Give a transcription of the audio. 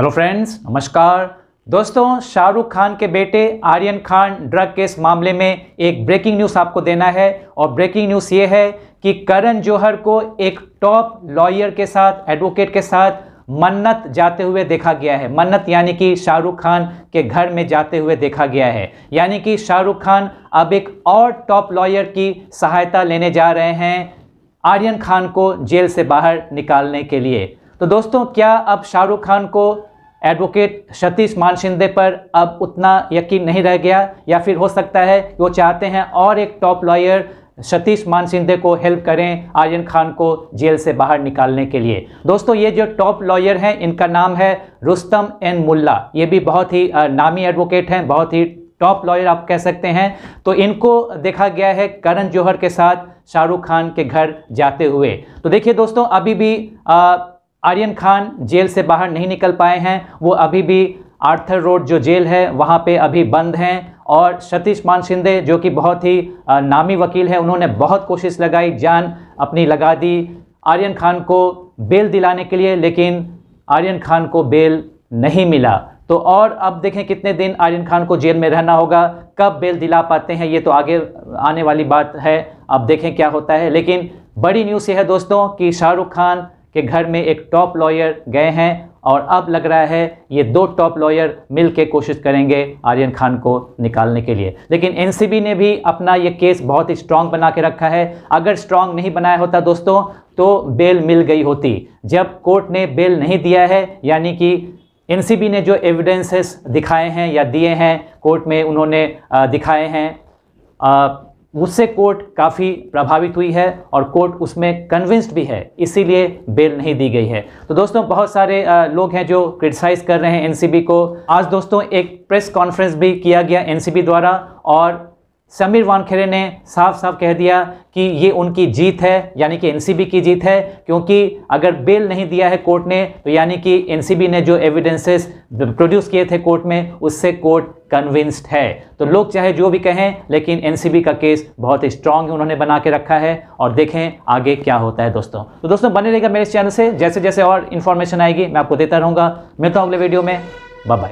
hello friends नमस्कार दोस्तों शाहरुख खान के बेटे आर्यन खान ड्रग केस मामले में एक ब्रेकिंग न्यूज़ आपको देना है और ब्रेकिंग न्यूज़ ये है कि करण जौहर को एक टॉप लॉयर के साथ एडवोकेट के साथ मन्नत जाते हुए देखा गया है मन्नत यानी कि शाहरुख खान के घर में जाते हुए देखा गया है यानी कि शाहरुख खान अब एक और टॉप लॉयर की सहायता लेने जा रहे हैं आर्यन खान को जेल से बाहर निकालने के लिए तो दोस्तों क्या अब शाहरुख खान को एडवोकेट सतीश मानसिंदे पर अब उतना यकीन नहीं रह गया या फिर हो सकता है वो चाहते हैं और एक टॉप लॉयर सतीश मानसिंदे को हेल्प करें आर्यन खान को जेल से बाहर निकालने के लिए दोस्तों ये जो टॉप लॉयर हैं इनका नाम है रुस्तम एन मुल्ला ये भी बहुत ही नामी एडवोकेट हैं बहुत ही टॉप लॉयर आप कह सकते हैं तो इनको देखा गया है करण जौहर के साथ शाहरुख खान के घर जाते हुए तो देखिए दोस्तों अभी भी आ, आर्यन खान जेल से बाहर नहीं निकल पाए हैं वो अभी भी आर्थर रोड जो जेल है वहाँ पे अभी बंद हैं और सतीश मान शिंदे जो कि बहुत ही नामी वकील हैं उन्होंने बहुत कोशिश लगाई जान अपनी लगा दी आर्यन खान को बेल दिलाने के लिए लेकिन आर्यन खान को बेल नहीं मिला तो और अब देखें कितने दिन आर्यन खान को जेल में रहना होगा कब बेल दिला पाते हैं ये तो आगे आने वाली बात है अब देखें क्या होता है लेकिन बड़ी न्यूज़ ये है दोस्तों कि शाहरुख खान के घर में एक टॉप लॉयर गए हैं और अब लग रहा है ये दो टॉप लॉयर मिल के कोशिश करेंगे आर्यन खान को निकालने के लिए लेकिन एनसीबी ने भी अपना ये केस बहुत ही स्ट्रांग बना के रखा है अगर स्ट्रांग नहीं बनाया होता दोस्तों तो बेल मिल गई होती जब कोर्ट ने बेल नहीं दिया है यानी कि एनसीबी ने जो एविडेंसेस दिखाए हैं या दिए हैं कोर्ट में उन्होंने दिखाए हैं उससे कोर्ट काफ़ी प्रभावित हुई है और कोर्ट उसमें कन्विंस्ड भी है इसीलिए बेल नहीं दी गई है तो दोस्तों बहुत सारे लोग हैं जो क्रिटिसाइज़ कर रहे हैं एन को आज दोस्तों एक प्रेस कॉन्फ्रेंस भी किया गया एन द्वारा और समीर वानखेड़े ने साफ साफ कह दिया कि ये उनकी जीत है यानी कि एनसीबी की जीत है क्योंकि अगर बेल नहीं दिया है कोर्ट ने तो यानी कि एनसीबी ने जो एविडेंसेस प्रोड्यूस किए थे कोर्ट में उससे कोर्ट कन्विंस्ड है तो लोग चाहे जो भी कहें लेकिन एनसीबी का केस बहुत ही स्ट्रांग उन्होंने बना के रखा है और देखें आगे क्या होता है दोस्तों तो दोस्तों बने रहेगा मेरे चैनल से जैसे जैसे और इन्फॉर्मेशन आएगी मैं आपको देता रहूँगा मिलता हूँ अगले वीडियो में बाय